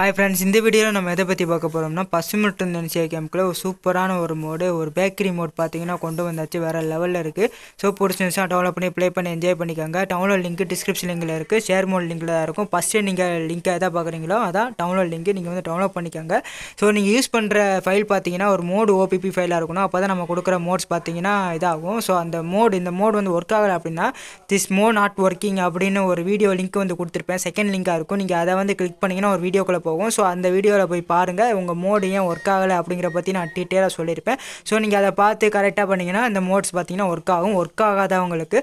hi friends இந்த வீடியோவில் நம்ம எதை பற்றி பார்க்க போகிறோம்னா பசுமட்டு நினைச்சிய கேம்க்குள்ளே ஒரு சூப்பரான ஒரு மோடு ஒரு பேக்கரி மோட் பார்த்தீங்கன்னா கொண்டு வந்தாச்சு வேறு லெவலில் இருக்குது ஸோ பிடிச்சிருந்துச்சா டவுன்லோட் பண்ணி ப்ளே பண்ணி என்ஜாய் பண்ணிக்கோங்க டவுன்லோட் லிங்க் டிஸ்கிரிப்ஷன் லிங்கில் இருக்குது ஷேர் மோட் லிங்கில் தான் இருக்கும் ஃபஸ்ட்டு நீங்கள் லிங்க்கை எதாவது பார்க்குறீங்களோ அதான் டவுன்லோட் லிங்க் நீங்கள் வந்து டவுன்லோட் பண்ணிக்கோங்க ஸோ நீங்கள் யூஸ் பண்ணுற ஃபைல் பார்த்தீங்கன்னா ஒரு மோடு ஓபிபி ஃபைலாக இருக்கணும் அப்போ தான் நம்ம கொடுக்குற மோட்ஸ் பார்த்தீங்கன்னா இதாகும் ஸோ அந்த மோடு இந்த மோடு வந்து ஒர்க் ஆகலை அப்படின்னா திஸ் மோ நாட் ஒர்க்கிங் அப்படின்னு ஒரு வீடியோ லிங்க் வந்து கொடுத்துருப்பேன் செகண்ட் லிங்காக இருக்கும் நீங்கள் அதை வந்து கிளிக் பண்ணிங்கன்னா ஒரு வீடியோக்குள்ளே போகும் ஸோ அந்த வீடியோவில் போய் பாருங்கள் உங்கள் மோடு ஏன் ஒர்க் ஆகலை அப்படிங்கிற பற்றி நான் டீட்டெயிலாக சொல்லியிருப்பேன் ஸோ நீங்கள் அதை பார்த்து கரெக்டாக பண்ணிங்கன்னா அந்த மோட்ஸ் பார்த்தீங்கன்னா ஒர்க் ஆகும் ஒர்க் ஆகாதவங்களுக்கு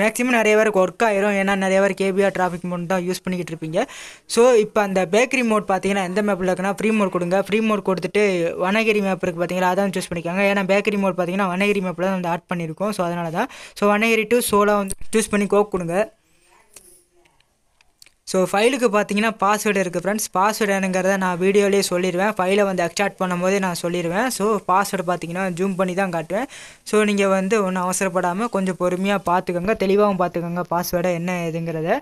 மேக்ஸிமம் நிறைய பேருக்கு ஒர்க் ஆயிரும் ஏன்னா நிறைய பேர் கேபிஆர் டிராஃபிக் மோட் தான் யூஸ் பண்ணிக்கிட்டு இருப்பீங்க ஸோ இப்போ அந்த பேக்கரி மோட் பார்த்தீங்கன்னா எந்த மேப்பில் இருக்குன்னா ஃப்ரீ மோட் கொடுங்க ஃப்ரீ மோட் கொடுத்துட்டு வனகிரி மேப் இருக்குது பார்த்தீங்களா அதான் சூஸ் பண்ணிக்காங்க ஏன்னா பேக்கரி மோட் பார்த்தீங்கன்னா வனகிரி மேப்பில் தான் வந்து ஆட் பண்ணியிருக்கோம் ஸோ அதனால தான் ஸோ வனகிரி டூ சோலாக வந்து சூஸ் பண்ணி கோக் கொடுங்க ஸோ ஃபைலுக்கு பார்த்தீங்கன்னா பாஸ்வேர்டு இருக்குது ஃப்ரெண்ட்ஸ் பாஸ்வேர்டு என்னங்கிறத நான் வீடியோலேயே சொல்லிடுவேன் ஃபைலை வந்து எக்ஸ்டார்ட் பண்ணும்போதே நான் சொல்லிடுவேன் ஸோ பாஸ்வேர்டு பார்த்தீங்கன்னா ஜூம் பண்ணி தான் காட்டுவேன் ஸோ நீங்கள் வந்து ஒன்றும் அவசரப்படாமல் கொஞ்சம் பொறுமையாக பார்த்துக்கோங்க தெளிவாகவும் பார்த்துக்கோங்க பாஸ்வேர்டை என்ன இதுங்கிறத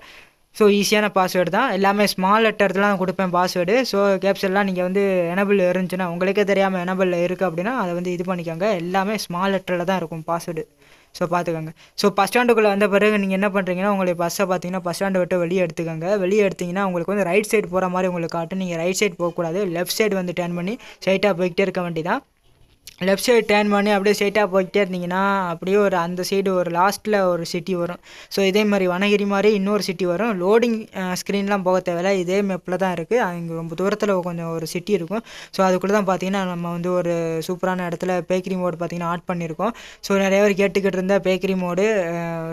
ஸோ ஈஸியான பாஸ்வேர்டு தான் எல்லாமே ஸ்மால் லெட்டர்லாம் கொடுப்பேன் பாஸ்வேர்டு ஸோ கேப்சல்லாம் நீங்கள் வந்து எனபிள் இருந்துச்சுன்னா உங்களுக்கே தெரியாமல் எனபிள் இருக்குது அப்படின்னா அதை வந்து இது பண்ணிக்கோங்க எல்லாமே ஸ்மால் லெட்டரில் தான் இருக்கும் பாஸ்வேர்டு ஸோ பார்த்துக்கோங்க ஸோ பஸ் ஸ்டாண்டுக்குள்ளே வந்த பிறகு நீங்கள் என்ன பண்ணுறீங்கன்னா உங்களுடைய பஸ்ஸை பார்த்தீங்கன்னா பஸ் ஸ்டாண்டை விட்டு வெளியே எடுத்துக்கோங்க வெளியே எடுத்திங்கன்னா உங்களுக்கு வந்து ரைட் சைடு போகிற மாதிரி உங்களுக்கு காட்டும் நீங்கள் ரைட் சைடு போகக்கூடாது லெஃப்ட் சைடு வந்து டர்ன் பண்ணி ஸ்ட்ரைட்டாக போய்கிட்டே இருக்க வேண்டியதான் லெஃப்ட் சைடு டேர்ன் பண்ணி அப்படியே ஸ்ட்ரைட்டாக போய்கிட்டே இருந்தீங்கன்னா அப்படியே ஒரு அந்த சைடு ஒரு லாஸ்ட்டில் ஒரு சிட்டி வரும் ஸோ இதே மாதிரி வனகிரி மாதிரி இன்னொரு சிட்டி வரும் லோடிங் ஸ்க்ரீன்லாம் போக தேவையில்ல இதே மேப்பில் தான் இருக்குது அங்கே ரொம்ப தூரத்தில் கொஞ்சம் ஒரு சிட்டி இருக்கும் ஸோ அதுக்குள்ளே தான் பார்த்தீங்கன்னா நம்ம வந்து ஒரு சூப்பரான இடத்துல பேக்கரி மோடு பார்த்தீங்கன்னா ஆட் பண்ணியிருக்கோம் ஸோ நிறைய பேர் கேட்டுக்கிட்டு இருந்தால் பேக்கரி மோடு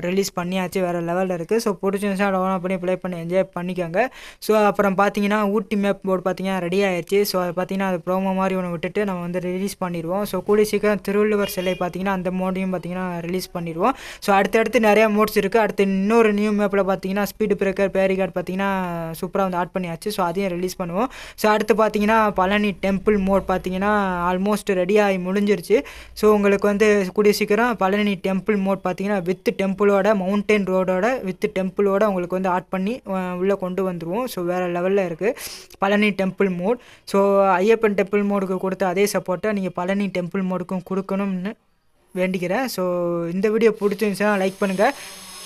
ரிலீஸ் பண்ணியாச்சு வேறு லெவலில் இருக்குது ஸோ பிடிச்சிருந்துச்சா டவுன் பண்ணி ப்ளே பண்ணி என்ஜாய் பண்ணிக்கோங்க ஸோ அப்புறம் பார்த்தீங்கன்னா ஊட்டி மேப் போர்டு பார்த்தீங்கன்னா ரெடி ஆயிடுச்சு ஸோ அதை பார்த்தீங்கன்னா அது ப்ரோமோ மாதிரி ஒன்று விட்டுட்டு நம்ம வந்து ரிலீஸ் பண்ணிடுவோம் பண்ணிடுவோம் ஸோ கூடிய சீக்கிரம் திருவள்ளுவர் சிலை பார்த்திங்கன்னா அந்த மோடையும் பார்த்திங்கன்னா ரிலீஸ் பண்ணிடுவோம் ஸோ அடுத்தடுத்து நிறையா மோட்ஸ் இருக்குது அடுத்து இன்னொரு நியூ மேப்பில் பார்த்திங்கன்னா ஸ்பீடு பிரேக்கர் பேரிகார்டு பார்த்திங்கன்னா சூப்பராக வந்து ஆட் பண்ணியாச்சு ஸோ அதையும் ரிலீஸ் பண்ணுவோம் ஸோ அடுத்து பார்த்திங்கன்னா பழனி டெம்பிள் மோட் பார்த்திங்கன்னா ஆல்மோஸ்ட் ரெடியாகி முடிஞ்சிருச்சு ஸோ உங்களுக்கு வந்து கூடிய சீக்கிரம் பழனி டெம்பிள் மோட் பார்த்திங்கன்னா வித் டெம்பிளோட மவுண்டன் ரோடோட வித் டெம்பிளோட உங்களுக்கு வந்து ஆட் பண்ணி உள்ளே கொண்டு வந்துடுவோம் ஸோ வேறு லெவலில் இருக்குது Palani temple mode so Ayyappan temple மோடுக்கு கொடுத்த அதே சப்போர்ட்டை நீங்கள் பழனி ரன்னிங் டெம்பிள் மோடுக்கும் கொடுக்கணும்னு வேண்டிக்கிறேன் ஸோ இந்த வீடியோ பிடிச்சிருந்துச்சுன்னா லைக் பண்ணுங்கள்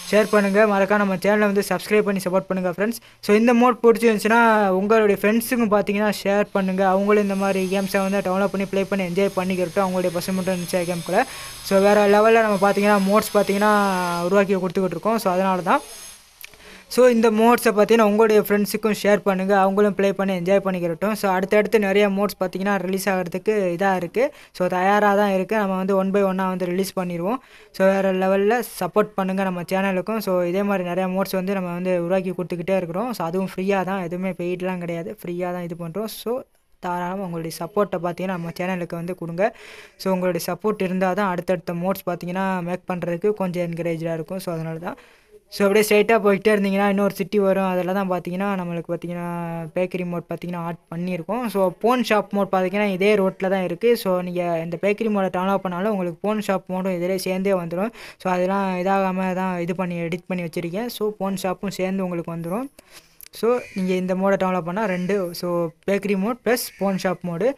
ஷேர் பண்ணுங்கள் மறக்காம நம்ம சேனலை வந்து சப்ஸ்கிரைப் பண்ணி சப்போர்ட் பண்ணுங்கள் ஃப்ரெண்ட்ஸ் ஸோ இந்த மோட் பிடிச்சிருந்துச்சுன்னா உங்களுடைய ஃப்ரெண்ட்ஸுக்கும் பார்த்தீங்கன்னா ஷேர் பண்ணுங்கள் அவங்களும் இந்த மாதிரி கேம்ஸை வந்து டவுன்லோட் பண்ணி ப்ளே பண்ணி என்ஜாய் பண்ணிக்கிறட்டும் அவங்களுடைய பசங்க மட்டும் இருந்துச்சு கேம்குள்ளே ஸோ வேறு லெவலில் நம்ம பார்த்தீங்கன்னா மோட்ஸ் பார்த்தீங்கன்னா உருவாக்கி கொடுத்துக்கிட்டு இருக்கோம் ஸோ அதனால தான் ஸோ இந்த மோட்ஸை பார்த்தீங்கன்னா உங்களுடைய ஃப்ரெண்ட்ஸுக்கும் ஷேர் பண்ணுங்கள் அவங்களும் ப்ளே பண்ணி என்ஜாய் பண்ணிக்கிறட்டும் ஸோ அடுத்தடுத்து நிறைய மோட்ஸ் பார்த்தீங்கன்னா ரிலீஸ் ஆகிறதுக்கு இதாக இருக்குது ஸோ தயாராக தான் இருக்குது நம்ம வந்து ஒன் பை ஒன்னாக வந்து ரிலீஸ் பண்ணிடுவோம் ஸோ வேறு லெவலில் சப்போர்ட் பண்ணுங்கள் நம்ம சேனலுக்கும் ஸோ இதே மாதிரி நிறையா மோட்ஸ் வந்து நம்ம வந்து உருவாக்கி கொடுத்துக்கிட்டே இருக்கிறோம் ஸோ அதுவும் ஃப்ரீயாக தான் எதுவுமே பெய்டெலாம் கிடையாது ஃப்ரீயாக தான் இது பண்ணுறோம் ஸோ தாராளமாக உங்களுடைய சப்போர்ட்டை பார்த்தீங்கன்னா நம்ம சேனலுக்கு வந்து கொடுங்க ஸோ உங்களுடைய சப்போர்ட் இருந்தால் தான் அடுத்தடுத்த மோட்ஸ் பார்த்தீங்கன்னா மேக் பண்ணுறதுக்கு கொஞ்சம் என்கரேஜாக இருக்கும் ஸோ அதனால தான் ஸோ அப்படியே ஸ்ட்ரைட்டாக போயிட்டே இருந்தீங்கன்னா இன்னொரு சிட்டி வரும் அதில் தான் பார்த்தீங்கன்னா நம்மளுக்கு பார்த்தீங்கன்னா பேக்கரி மோட் பார்த்தீங்கன்னா ஆட் பண்ணியிருக்கோம் ஸோ போன் ஷாப் மோட் பார்த்தீங்கன்னா இதே ரோட்டில் தான் இருக்குது ஸோ நீங்கள் இந்த பேக்கரி மோடை டவுன்லோட் பண்ணாலும் உங்களுக்கு போன் ஷாப் மோடும் இதிலே சேர்ந்தே வந்துடும் ஸோ அதெல்லாம் இதாகாமல் தான் இது பண்ணி எடிட் பண்ணி வச்சுருக்கேன் ஸோ போன் ஷாப்பும் சேர்ந்து உங்களுக்கு வந்துடும் ஸோ நீங்கள் இந்த மோடை டவுன்லோட் பண்ணால் ரெண்டு so bakery mode plus phone shop mode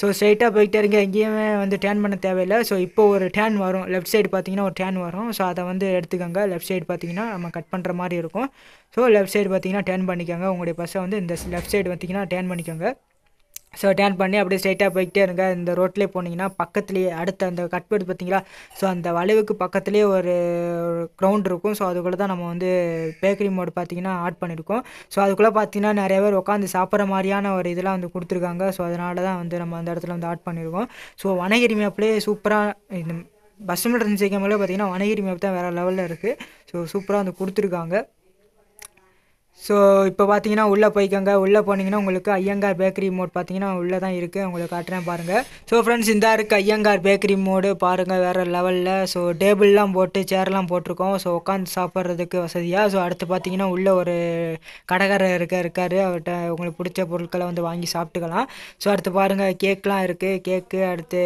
so ஸ்ட்ரைட்டாக போயிட்டே இருங்க எங்கேயுமே வந்து டேன் பண்ண தேவையில்லை ஸோ இப்போ ஒரு டேன் வரும் லெஃப்ட் சைடு பார்த்தீங்கன்னா ஒரு டேன் வரும் ஸோ அதை வந்து எடுத்துக்கோங்க லெஃப்ட் சைடு பார்த்தீங்கன்னா நம்ம கட் பண்ணுற மாதிரி இருக்கும் ஸோ லெஃப்ட் சைடு பார்த்தீங்கன்னா டேன் பண்ணிக்கோங்க உங்களுடைய பஸ்ஸை வந்து இந்த லெஃப்ட் சைடு பார்த்தீங்கன்னா டேன் பண்ணிக்கோங்க ஸோ டேன் பண்ணி அப்படியே ஸ்ட்ரைட்டாக போய்கிட்டே இருங்க இந்த ரோட்லேயே போனீங்கன்னா பக்கத்துலேயே அடுத்த அந்த கட்பேடு பார்த்தீங்களா ஸோ அந்த வளைவுக்கு பக்கத்துலேயே ஒரு க்ரௌண்ட் இருக்கும் ஸோ அதுக்குள்ளே தான் நம்ம வந்து பேக்கரி மோடு பார்த்தீங்கன்னா ஆட் பண்ணியிருக்கோம் ஸோ அதுக்குள்ளே பார்த்தீங்கன்னா நிறைய பேர் உட்காந்து சாப்பிட்ற மாதிரியான ஒரு இதெல்லாம் வந்து கொடுத்துருக்காங்க ஸோ அதனால தான் வந்து நம்ம அந்த இடத்துல வந்து ஆட் பண்ணியிருக்கோம் ஸோ வனகிரி மேப்லேயே சூப்பராக இந்த பஸ் மீட்டர் சேர்க்காமலே பார்த்தீங்கன்னா வனகிரி மேப் தான் வேறு லெவலில் இருக்குது ஸோ சூப்பராக வந்து கொடுத்துருக்காங்க ஸோ இப்போ பார்த்தீங்கன்னா உள்ளே போய்க்கோங்க உள்ளே போனீங்கன்னா உங்களுக்கு ஐயங்கார் பேக்கரி மோட் பார்த்தீங்கன்னா உள்ளே தான் இருக்குது உங்களுக்கு காட்டுறேன் பாருங்கள் ஸோ ஃப்ரெண்ட்ஸ் இந்த இருக்குது ஐயங்கார் பேக்கரி மோடு பாருங்கள் வேறு லெவலில் ஸோ டேபிள்லாம் போட்டு சேர்லாம் போட்டிருக்கோம் ஸோ உட்காந்து சாப்பிட்றதுக்கு வசதியாக ஸோ அடுத்து பார்த்தீங்கன்னா உள்ளே ஒரு கடைக்காரர் இருக்க இருக்கார் அவர்கிட்ட உங்களுக்கு பிடிச்ச பொருட்களை வந்து வாங்கி சாப்பிட்டுக்கலாம் ஸோ அடுத்து பாருங்கள் கேக்லாம் இருக்குது கேக்கு அடுத்து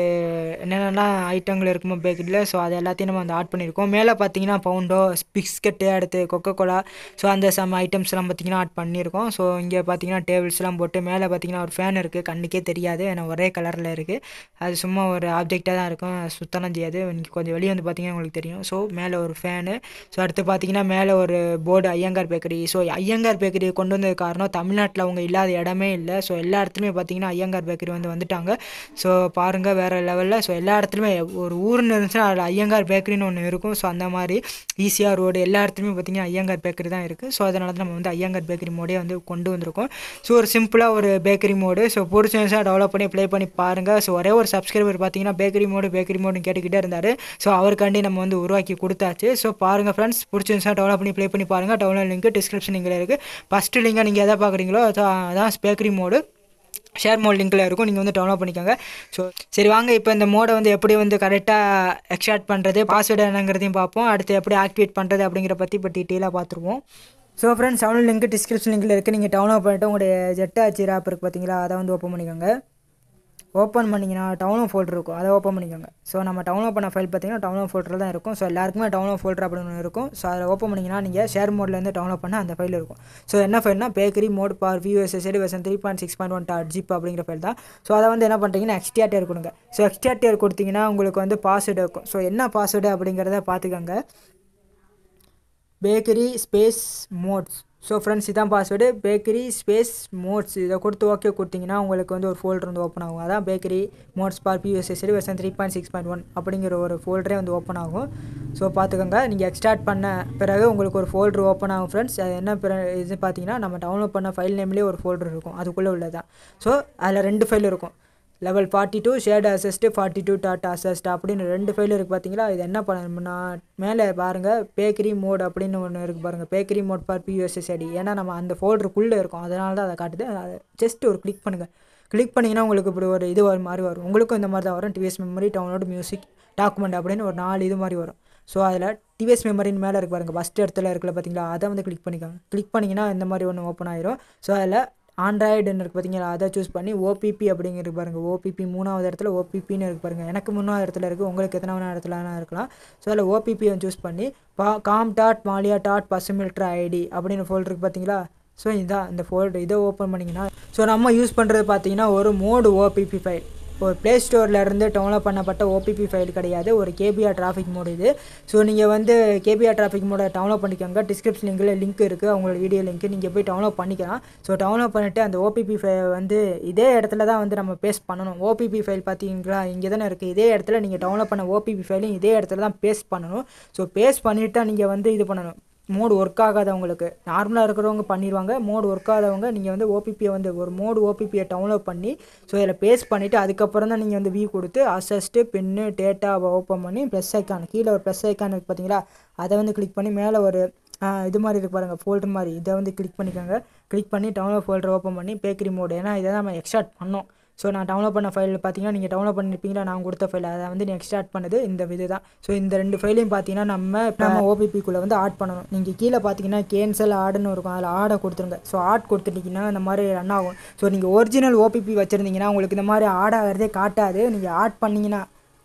என்னென்னலாம் ஐட்டங்கள் இருக்குமோ பேக்கரியில் ஸோ அது எல்லாத்தையும் நம்ம வந்து ஆட் பண்ணியிருக்கோம் மேலே பார்த்தீங்கன்னா பவுண்டோ பிஸ்கட்டு அடுத்து கொக்கோ கோலா ஸோ அந்த சம் ஐட்டம்ஸ்லாம் இதெல்லாம் பார்த்திங்கன்னா ஆட் பண்ணியிருக்கோம் ஸோ இங்கே பார்த்திங்கன்னா டேபிள்ஸ்லாம் போட்டு மேலே பார்த்திங்கன்னா ஒரு ஃபேன் இருக்குது கண்ணுக்கே தெரியாது ஏன்னா ஒரே கலரில் இருக்குது அது சும்மா ஒரு ஆப்ஜெக்டாக தான் இருக்கும் சுத்தம்லாம் செய்யாது இன்னைக்கு கொஞ்சம் வெளியே வந்து பார்த்திங்கன்னா உங்களுக்கு தெரியும் ஸோ மேலே ஒரு ஃபேனு ஸோ அடுத்து பார்த்திங்கன்னா மேலே ஒரு board Iyengar bakery so Iyengar bakery கொண்டு வந்தது காரணம் தமிழ்நாட்டில் அவங்க இல்லாத இடமே இல்லை ஸோ எல்லா இடத்துலையுமே பார்த்திங்கன்னா ஐயங்கார் பேக்கரி வந்து வந்துட்டாங்க ஸோ பாருங்கள் வேறு லெவலில் ஸோ எல்லா இடத்துலையுமே ஒரு ஊர்னு இருந்துச்சுன்னா அதில் ஐயங்கார் பேக்கரின்னு ஒன்று இருக்கும் ஸோ அந்த மாதிரி ஈஸியாக ரோடு எல்லா இடத்துலையுமே பார்த்திங்கன்னா ஐயங்கார் பேக்கரி தான் இருக்குது ஸோ அதனால தான் நம்ம வந்து ஐயங்கர் பேக்கரி மோடே வந்து கொண்டு வந்திருக்கோம் ஸோ ஒரு சிம்பிளாக ஒரு பேக்கரி மோடு ஸோ பிடிச்சிருந்துச்சா டெவலப் பண்ணி ப்ளே பண்ணி பாருங்கள் ஸோ ஒரே ஒரு சப்ஸ்கிரைபர் பார்த்தீங்கன்னா பேக்கரி மோடு பேக்கரி மோடுன்னு கேட்டுக்கிட்டே இருந்தார் ஸோ அவருக்காண்டி நம்ம வந்து உருவாக்கி கொடுத்தாச்சு ஸோ பாருங்கள் ஃப்ரெண்ட்ஸ் பிடிச்சிருந்துச்சா டெவலப் பண்ணி ப்ளே பண்ணி பாருங்கள் டவுன்லோட் லிங்க் டிஸ்கிரிப்ஷன் இங்கே இருக்குது ஃபஸ்ட்டு லிங்காக நீங்கள் எதை பார்க்குறீங்களோ அதான் பேக்கரி மோடு ஷேர் மோல் லிங்கில் இருக்கும் நீங்கள் வந்து டவுன்லோட் பண்ணிக்கோங்க ஸோ சரி வாங்க இப்போ இந்த மோடை வந்து எப்படி வந்து கரெக்டாக எக்ஸ்ட்ராக்ட் பண்ணுறது பாஸ்வேர்டு என்னங்கிறதையும் பார்ப்போம் அடுத்து எப்படி ஆக்டிவேட் பண்ணுறது அப்படிங்கிற பற்றி இப்போ டீட்டெயிலாக பார்த்துருவோம் ஸோ ஃப்ரெண்ட்ஸ் அவனோட லிங்க் டிஸ்கிரிப்ஷன் லிங்கில் இருக்குது நீங்கள் டவுன்லோட் பண்ணிட்டு உங்களுடைய ஜெட்டாச்சி ஆப் e இருக்குது பார்த்தீங்களா அதை வந்து ஓப்பன் பண்ணிக்கோங்க ஓப்பன் பண்ணிங்கன்னா டவுன்லோட் ஃபோல்டர் இருக்கும் அதை ஓப்பன் பண்ணிக்கோங்க ஸோ நம்ம டவுன்லோட் பண்ண ஃபைல் பார்த்தீங்கன்னா டவுன்லோட் ஃபோல்டர் தான் இருக்கும் ஸோ எல்லாருக்குமே டவுன்லோட் ஃபோல்டர் அப்படின்னு இருக்கும் ஸோ அதை ஓப்பன் பண்ணிங்கன்னா நீங்கள் ஷேர் மோட்லேருந்து டவுன்லோட் பண்ண அந்த ஃபைல் இருக்கும் ஸோ என்ன ஃபைல்னா bakery mode for BUSSID version three point six point one dot zip அப்படிங்கிற ஃபைல் தான் ஸோ அதை வந்து என்ன பண்ணுறீங்கன்னா டேர் கொடுங்க ஸோ டேர் கொடுத்தீங்கன்னா உங்களுக்கு வந்து பாஸ்வேர்டு இருக்கும் ஸோ என்ன பாஸ்வேர்டு அப்படிங்கிறத பார்த்துக்கோங்க bakery space mods so friends இதான் பாஸ்வேர்டு பேக்கரி ஸ்பேஸ் மோட்ஸ் இதை கொடுத்து ஓகே கொடுத்தீங்கன்னா உங்களுக்கு வந்து ஒரு ஃபோல்டர் வந்து ஓப்பன் ஆகும் அதான் bakery mods for BUSSID version three point six point one அப்படிங்கிற ஒரு ஃபோல்டரே வந்து ஓப்பன் ஆகும் ஸோ பார்த்துக்கோங்க நீங்கள் எக்ஸ்டார்ட் பண்ண பிறகு உங்களுக்கு ஒரு ஃபோல்டர் ஓப்பன் ஆகும் ஃப்ரெண்ட்ஸ் அது என்ன இது பார்த்தீங்கன்னா நம்ம டவுன்லோட் பண்ண ஃபைல் நேம்லேயே ஒரு ஃபோல்டர் இருக்கும் அதுக்குள்ளே உள்ளதான் ஸோ அதில் ரெண்டு ஃபைல் இருக்கும் level forty two shared assets forty two dot assets அப்படின்னு ரெண்டு ஃபைல் இருக்குது பார்த்தீங்களா இது என்ன பண்ணணும்னா மேலே பாருங்கள் பேக்கரி மோட் அப்படின்னு ஒன்று இருக்குது பாருங்கள் பேக்கரி மோட் ஃபார் பியூஎஸ்எஸ்ஐடி ஏன்னா நம்ம அந்த ஃபோல்டருக்குள்ளே இருக்கும் அதனால தான் அதை காட்டுது அதை ஜஸ்ட் ஒரு கிளிக் பண்ணுங்கள் கிளிக் பண்ணிங்கன்னா உங்களுக்கு இப்படி ஒரு இது ஒரு மாதிரி வரும் உங்களுக்கும் இந்த மாதிரி தான் வரும் device memory download music document அப்படின்னு ஒரு நாலு இது மாதிரி வரும் ஸோ அதில் டிவிஎஸ் மெமரின்னு மேலே இருக்கு பாருங்கள் ஃபஸ்ட் இடத்துல இருக்குல்ல பார்த்தீங்களா அதை வந்து கிளிக் பண்ணிக்கோங்க கிளிக் பண்ணிங்கன்னா இந்த மாதிரி ஒன்று ஓப்பன் ஆயிரும் ஸோ அதில் ஆண்ட்ராய்டுன்னு இருக்குது பார்த்தீங்களா அதை சூஸ் பண்ணி ஓபிபி அப்படிங்கிறது பாருங்கள் ஓபிபி மூணாவது இடத்துல ஓபிபின்னு இருக்குது பாருங்கள் எனக்கு மூணாவது இடத்துல இருக்குது உங்களுக்கு எத்தனாவது இடத்துல இருக்கலாம் ஸோ அதில் ஓபிபியை சூஸ் பண்ணி பா com dot Maleo dot bussimulator ID அப்படின்னு இருக்குது பார்த்தீங்களா ஸோ இதான் இந்த ஃபோல்டர் இதை ஓப்பன் பண்ணிங்கன்னா ஸோ நம்ம யூஸ் பண்ணுறது பார்த்தீங்கன்னா ஒரு மோடு ஓபிபி ஃபைல் ஒரு ப்ளே இருந்து டவுன்லோட் பண்ணப்பட்ட ஓபிபி ஃபைல் கிடையாது ஒரு கேபிஆர் டிராஃபிக் மோடு இது ஸோ நீங்கள் வந்து கேபிஆர் டிராஃபிக் மோடை டவுன்லோட் பண்ணிக்கோங்க டிஸ்கிரிப்ஷன் லிங்கில் லிங்க் இருக்குது அவங்களோட வீடியோ லிங்க் நீங்கள் போய் டவுன்லோட் பண்ணிக்கலாம் ஸோ டவுன்லோட் பண்ணிவிட்டு அந்த ஓபிபி ஃபை வந்து இதே இடத்துல தான் வந்து நம்ம பேஸ்ட் பண்ணணும் ஓபிபி ஃபைல் பார்த்தீங்களா இங்கே தானே இருக்குது இதே இடத்துல நீங்கள் டவுன்லோட் பண்ண ஓபிபி ஃபைலையும் இதே இடத்துல தான் பேஸ்ட் பண்ணணும் ஸோ பேஸ்ட் பண்ணிவிட்டு தான் நீங்கள் வந்து இது பண்ணணும் மோடு ஒர்க் ஆகாதவங்களுக்கு நார்மலாக இருக்கிறவங்க பண்ணிடுவாங்க மோடு ஒர்க் ஆகாதவங்க நீங்கள் வந்து ஓபிபியை வந்து ஒரு மோடு ஓபிபியை டவுன்லோட் பண்ணி ஸோ இதில் பேஸ்ட் பண்ணிவிட்டு அதுக்கப்புறம் தான் நீங்கள் வந்து வியூ கொடுத்து அசஸ்ட்டு பின்னு டேட்டாவை ஓப்பன் பண்ணி ப்ளஸ் ஐக்கான் கீழே ஒரு ப்ளஸ் ஐக்கான் இருக்குது பார்த்தீங்களா அதை வந்து கிளிக் பண்ணி மேலே ஒரு இது மாதிரி இருக்கு பாருங்கள் ஃபோல்டர் மாதிரி இதை வந்து கிளிக் பண்ணிக்கோங்க கிளிக் பண்ணி டவுன்லோட் ஃபோல்டர் ஓப்பன் பண்ணி பேக்கரி மோடு ஏன்னா இதை நம்ம எக்ஸ்ட்ராக்ட் பண்ணோம் ஸோ நான் டவுன்லோட் பண்ண ஃபைல் பார்த்தீங்கன்னா நீங்கள் டவுன்லோட் பண்ணியிருப்பீங்களா நான் கொடுத்த ஃபைல் அதை வந்து நெக்ஸ்ட் ஆட் பண்ணது இந்த இது தான் ஸோ இந்த ரெண்டு ஃபைலையும் பார்த்தீங்கன்னா நம்ம நம்ம ஓபிபிக்குள்ளே வந்து ஆட் பண்ணணும் நீங்கள் கீழே பார்த்தீங்கன்னா கேன்சல் ஆடுன்னு இருக்கும் அதில் ஆடை கொடுத்துருங்க ஸோ ஆட் கொடுத்துட்டிங்கன்னா இந்த மாதிரி ரன் ஆகும் ஸோ நீங்கள் ஒரிஜினல் ஓபிபி வச்சுருந்தீங்கன்னா உங்களுக்கு இந்த மாதிரி ஆட் ஆகிறதே காட்டாது நீங்கள் ஆட் பண்ணிங்கன்னா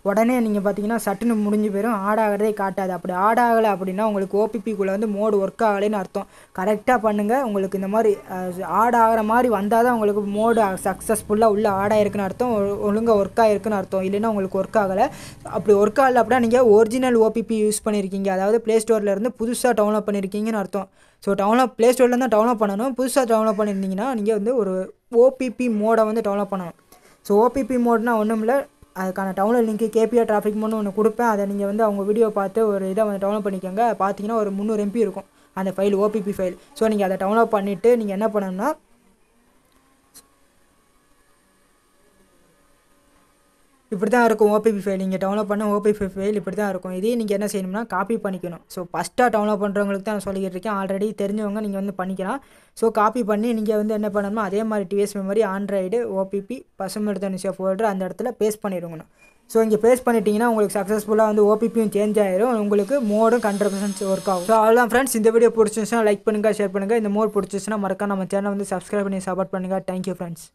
உடனே நீங்கள் பார்த்தீங்கன்னா சட்டுன்னு முடிஞ்சு போயிடும் ஆட் ஆகிறதே காட்டாது அப்படி ஆட் ஆகலை அப்படின்னா உங்களுக்கு ஓபிபிக்குள்ளே வந்து மோடு ஒர்க் ஆகலைன்னு அர்த்தம் கரெக்டாக பண்ணுங்கள் உங்களுக்கு இந்த மாதிரி ஆட் ஆகிற மாதிரி வந்தால் தான் உங்களுக்கு மோடு சக்ஸஸ்ஃபுல்லாக உள்ளே ஆட் ஆகிருக்குன்னு அர்த்தம் ஒழுங்காக ஒர்க் ஆகிருக்குன்னு அர்த்தம் இல்லைன்னா உங்களுக்கு ஒர்க் ஆகலை அப்படி ஒர்க் ஆகலை அப்படின்னா நீங்கள் ஒரிஜினல் ஓபிபி யூஸ் பண்ணியிருக்கீங்க அதாவது ப்ளே ஸ்டோர்லேருந்து புதுசாக டவுன்லோட் பண்ணியிருக்கீங்கன்னு அர்த்தம் ஸோ டவுன்லோட் ப்ளே ஸ்டோர்லேருந்து தான் டவுன்லோட் பண்ணணும் புதுசாக டவுன்லோட் பண்ணியிருந்தீங்கன்னா நீங்கள் வந்து ஒரு ஓபிபி மோடை வந்து டவுன்லோட் பண்ணணும் ஸோ ஓபிபி மோட்னால் ஒன்றும் இல்லை அதுக்கான டவுன்லோட் லிங்க்கு கேபிஆர் டிராஃபிக் மூணு ஒன்று கொடுப்பேன் அதை நீங்கள் வந்து அவங்க வீடியோ பார்த்து ஒரு இதை வந்து டவுன்லோட் பண்ணிக்கோங்க பார்த்தீங்கன்னா ஒரு முந்நூறு எம்பி இருக்கும் அந்த ஃபைல் ஓபிபி ஃபைல் ஸோ நீங்கள் அதை டவுன்லோட் பண்ணிவிட்டு நீங்கள் என்ன பண்ணணும்னா இப்படி தான் இருக்கும் ஓபிபி ஃபைல் நீங்கள் டவுன்லோட் பண்ண ஓபிபி ஃபைல் இப்படி தான் இருக்கும் இதே நீங்கள் என்ன செய்யணும்னா காப்பி பண்ணிக்கணும் ஸோ ஃபஸ்ட்டாக டவுன்லோட் பண்ணுறவங்களுக்கு தான் நான் சொல்லிக்கிட்டு இருக்கேன் ஆல்ரெடி தெரிஞ்சவங்க நீங்கள் வந்து பண்ணிக்கலாம் ஸோ காப்பி பண்ணி நீங்கள் வந்து என்ன பண்ணணுமோ அதே மாதிரி டிஎஸ் மெமரி ஆண்ட்ராய்டு ஓபிபி பசுமெடுத்தனுசியா ஃபோல்டர் அந்த இடத்துல பேஸ்ட் பண்ணிடுங்கணும் ஸோ இங்கே பேஸ் பண்ணிட்டீங்கன்னா உங்களுக்கு சக்ஸஸ்ஃபுல்லாக வந்து ஓபிபியும் சேஞ்ச் ஆயிரும் உங்களுக்கு மோடும் ஹண்ட்ரட் பர்சன்ட் ஒர்க் ஆகும் ஸோ அவ்வளோதான் ஃப்ரெண்ட்ஸ் இந்த வீடியோ பிடிச்சிருச்சுன்னா லைக் பண்ணுங்கள் ஷேர் பண்ணுங்கள் இந்த மோட் பிடிச்சிச்சுன்னா மறக்காம நம்ம சேனல் வந்து சப்ஸ்கிரைப் பண்ணி சப்போர்ட் பண்ணுங்கள் தேங்க்யூ ஃப்ரெண்ட்ஸ்